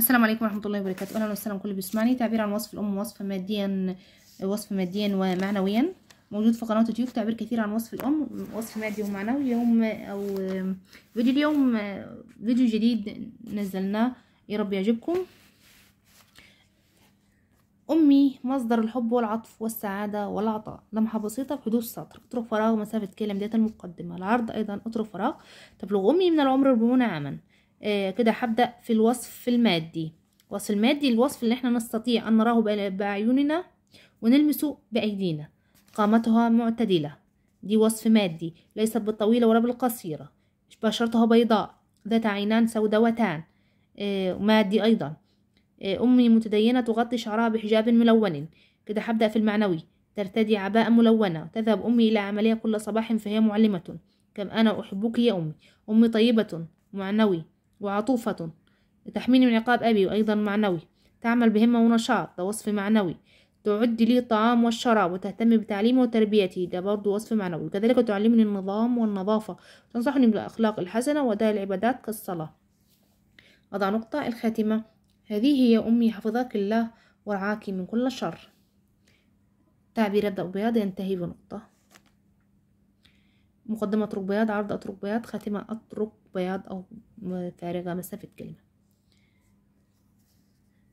السلام عليكم ورحمه الله وبركاته اهلا وسهلا كل بيسمعني تعبير عن وصف الام وصف ماديا وصف ماديا ومعنويا موجود في قناه يوتيوب تعبير كثير عن وصف الام وصف مادي ومعنوي اليوم او فيديو اليوم فيديو جديد نزلناه يا رب يعجبكم امي مصدر الحب والعطف والسعاده والعطاء لمحه بسيطه في حدود سطر اترك فراغ مسافه كلمه ديت المقدمه العرض ايضا اترك فراغ تبلغ امي من العمر 40 عاما آه كده هبدأ في الوصف المادي الوصف المادي الوصف اللي احنا نستطيع أن نراه بأعيننا ونلمسه بأيدينا قامتها معتدلة دي وصف مادي ليست بالطويلة ولا بالقصيرة بشرتها بيضاء ذات عينان سوداوتان آه مادي أيضا آه أمي متدينة تغطي شعرها بحجاب ملون كده هبدأ في المعنوي ترتدي عباءة ملونة تذهب أمي إلى عملية كل صباح فهي معلمة كم أنا أحبك يا أمي أمي طيبة معنوي وعطوفة تحميني من عقاب أبي وأيضا معنوي تعمل بهمة ونشاط ده وصف معنوي تعد لي الطعام والشراب وتهتم بتعليمي وتربيتي ده برضو وصف معنوي كذلك تعلمني النظام والنظافة تنصحني بالأخلاق الحسنة وأداء العبادات كالصلاة أضع نقطة الخاتمة هذه هي أمي حفظك الله ورعاك من كل شر تعبير يبدأ بياض ينتهي بنقطة مقدمة أترك بياض عرض أترك بياض خاتمة أترك بياض أو فارغة مسافة كلمة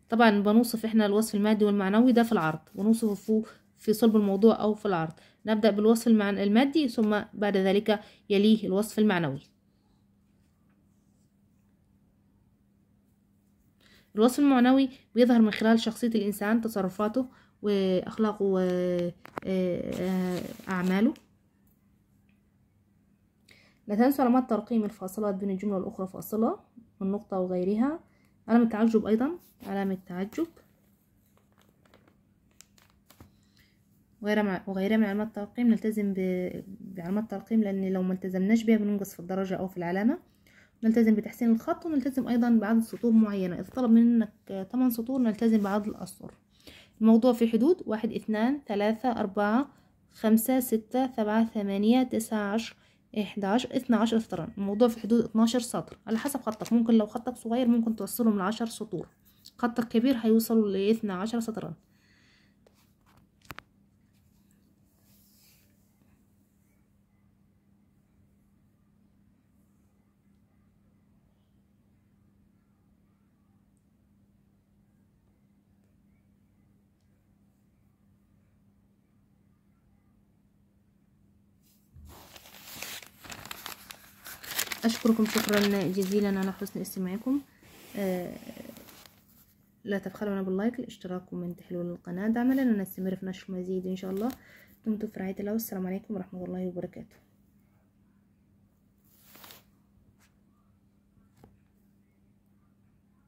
طبعا بنوصف احنا الوصف المادي والمعنوي ده في العرض ونوصفه في صلب الموضوع او في العرض نبدأ بالوصف المادي ثم بعد ذلك يليه الوصف المعنوي الوصف المعنوي بيظهر من خلال شخصية الإنسان تصرفاته وأخلاقه وأعماله آه، آه، لا تنسوا علامات ترقيم الفاصلات بين الجملة والأخرى فاصلة والنقطة وغيرها علامة تعجب أيضا علامة تعجب وغيرها من علامات الترقيم نلتزم بعلامات الترقيم لأن لو ما التزمناش بها بننقص في الدرجة أو في العلامة نلتزم بتحسين الخط ونلتزم أيضا بعدد سطور معينة إذا طلب منك ثمان سطور نلتزم بعدد الأسطر الموضوع في حدود واحد اثنان ثلاثة أربعة خمسة ستة سبعة ثمانية تسعة عشر 11 12 سطرا الموضوع في حدود 12 سطر على حسب خطك ممكن لو خطك صغير ممكن توصله من 10 سطور خطك كبير هيوصل ل 12 سطرا أشكركم شكرا جزيلا على حسن استماعكم آه، لا تبخلونا باللايك الاشتراك ومن تحلول القناة دعمنا لنا نستمر في نشر مزيد إن شاء الله دمتم في رعاية الله والسلام عليكم ورحمة الله وبركاته